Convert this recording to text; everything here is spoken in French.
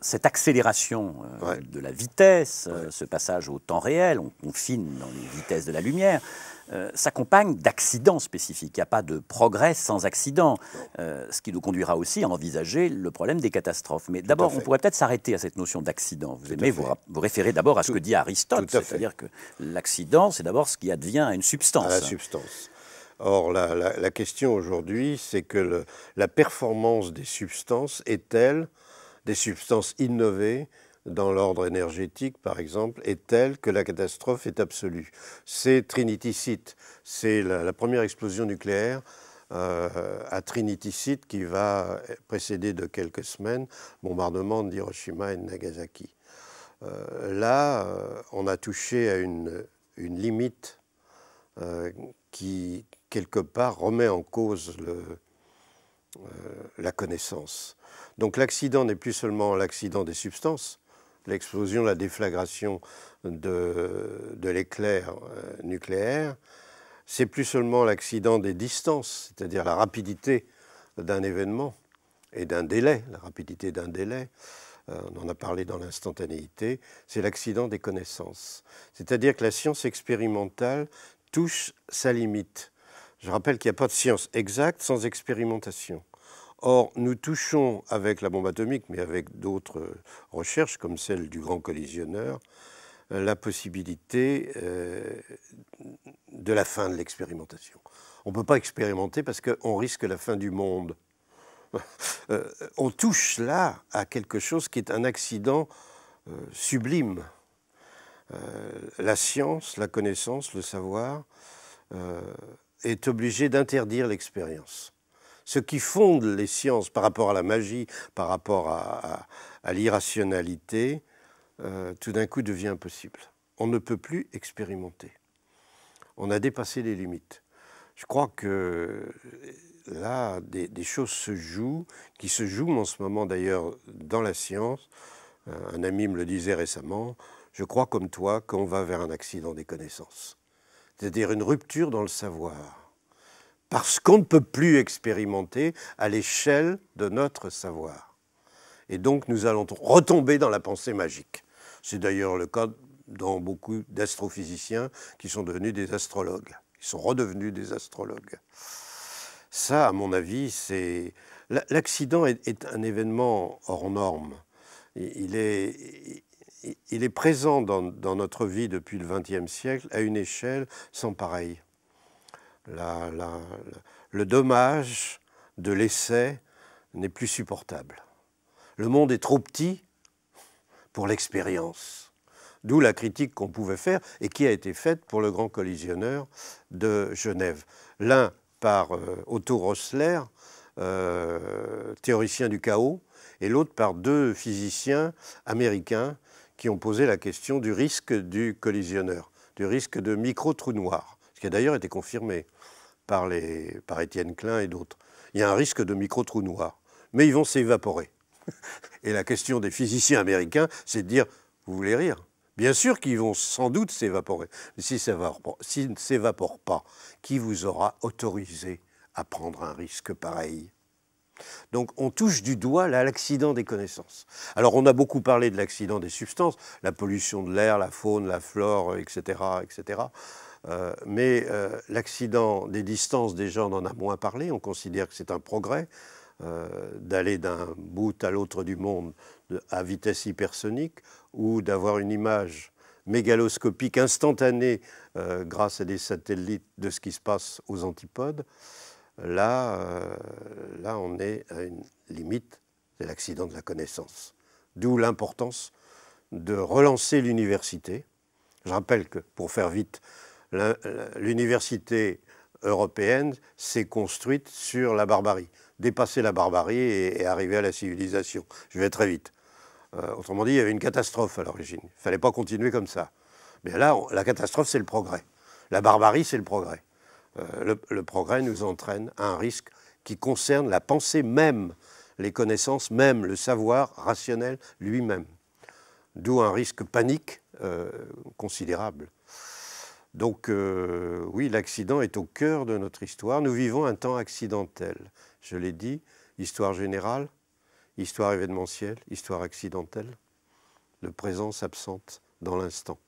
cette accélération euh, de la vitesse, euh, ce passage au temps réel, on confine dans les vitesses de la lumière, euh, s'accompagne d'accidents spécifiques. Il n'y a pas de progrès sans accident, ce qui nous conduira aussi à envisager le problème des catastrophes. Mais d'abord, on pourrait peut-être s'arrêter à cette notion d'accident. Vous aimez vous, vous référer d'abord à ce que dit Aristote, c'est-à-dire que l'accident, c'est d'abord ce qui advient à une substance. la substance. Or, la, la, question aujourd'hui, c'est que la performance des substances est elle des substances innovées dans l'ordre énergétique, par exemple, est telle que la catastrophe est absolue. C'est Trinity Site, c'est la, première explosion nucléaire euh, à Trinity Site qui va précéder de quelques semaines bombardement d'Hiroshima et de Nagasaki. Euh, là, euh, on a touché à une, une limite qui, quelque part, remet en cause le, euh, la connaissance. Donc l'accident n'est plus seulement l'accident des substances, l'explosion, la déflagration de, l'éclair euh, nucléaire, c'est plus seulement l'accident des distances, c'est-à-dire la rapidité d'un événement et d'un délai, la rapidité d'un délai, euh, on en a parlé dans l'instantanéité, c'est l'accident des connaissances. C'est-à-dire que la science expérimentale touche sa limite. Je rappelle qu'il n'y a pas de science exacte sans expérimentation. Or, nous touchons avec la bombe atomique, mais avec d'autres euh, recherches comme celle du grand collisionneur, euh, la possibilité euh, de la fin de l'expérimentation. On ne peut pas expérimenter parce qu'on risque la fin du monde. on touche là à quelque chose qui est un accident sublime. la science, la connaissance, le savoir est obligé d'interdire l'expérience. Ce qui fonde les sciences par rapport à la magie, par rapport à, l'irrationalité, euh, tout d'un coup devient impossible. On ne peut plus expérimenter. On a dépassé les limites. Je crois que euh, là, des, des choses se jouent, qui se jouent en ce moment d'ailleurs dans la science. Euh, un ami me le disait récemment, je crois comme toi qu'on va vers un accident des connaissances c'est-à-dire une rupture dans le savoir, parce qu'on ne peut plus expérimenter à l'échelle de notre savoir. Et donc nous allons retomber dans la pensée magique. C'est d'ailleurs le cas dans beaucoup d'astrophysiciens qui sont devenus des astrologues. Ils sont redevenus des astrologues. Ça, à mon avis, c'est... L'accident est, un événement hors norme. Il est, il est présent dans, notre vie depuis le XXe siècle à une échelle sans pareil. le dommage de l'essai n'est plus supportable. Le monde est trop petit pour l'expérience. D'où la critique qu'on pouvait faire et qui a été faite pour le grand collisionneur de Genève. L'un par euh, Otto Rossler, euh, théoricien du chaos, et l'autre par deux physiciens américains, qui ont posé la question du risque du collisionneur, du risque de micro-trous noirs, ce qui a d'ailleurs été confirmé par, les, par Étienne Klein et d'autres. Il y a un risque de micro-trous noirs, mais ils vont s'évaporer. Et la question des physiciens américains, c'est de dire, vous voulez rire Bien sûr qu'ils vont sans doute s'évaporer. Mais s'ils ne s'évaporent pas, qui vous aura autorisé à prendre un risque pareil donc on touche du doigt l'accident des connaissances. Alors on a beaucoup parlé de l'accident des substances, la pollution de l'air, la faune, la flore, etc. Euh, etc. Euh, mais euh, l'accident des distances, déjà on en a moins parlé, on considère que c'est un progrès d'aller d'un bout à l'autre du monde à vitesse hypersonique ou d'avoir une image mégaloscopique instantanée grâce à des satellites de ce qui se passe aux antipodes. Là, euh, là, on est à une limite, de l'accident de la connaissance. D'où l'importance de relancer l'université. Je rappelle que, pour faire vite, l'université européenne s'est construite sur la barbarie, dépasser la barbarie et, arriver à la civilisation. Je vais très vite. Euh, autrement dit, il y avait une catastrophe à l'origine. Il ne fallait pas continuer comme ça. Mais là, la catastrophe, c'est le progrès. La barbarie, c'est le progrès. Euh, le, progrès nous entraîne à un risque qui concerne la pensée même, les connaissances même, le savoir rationnel lui-même. D'où un risque panique euh, considérable. Donc euh, oui, l'accident est au cœur de notre histoire. Nous vivons un temps accidentel. Je l'ai dit, histoire générale, histoire événementielle, histoire accidentelle, le présent s'absente dans l'instant.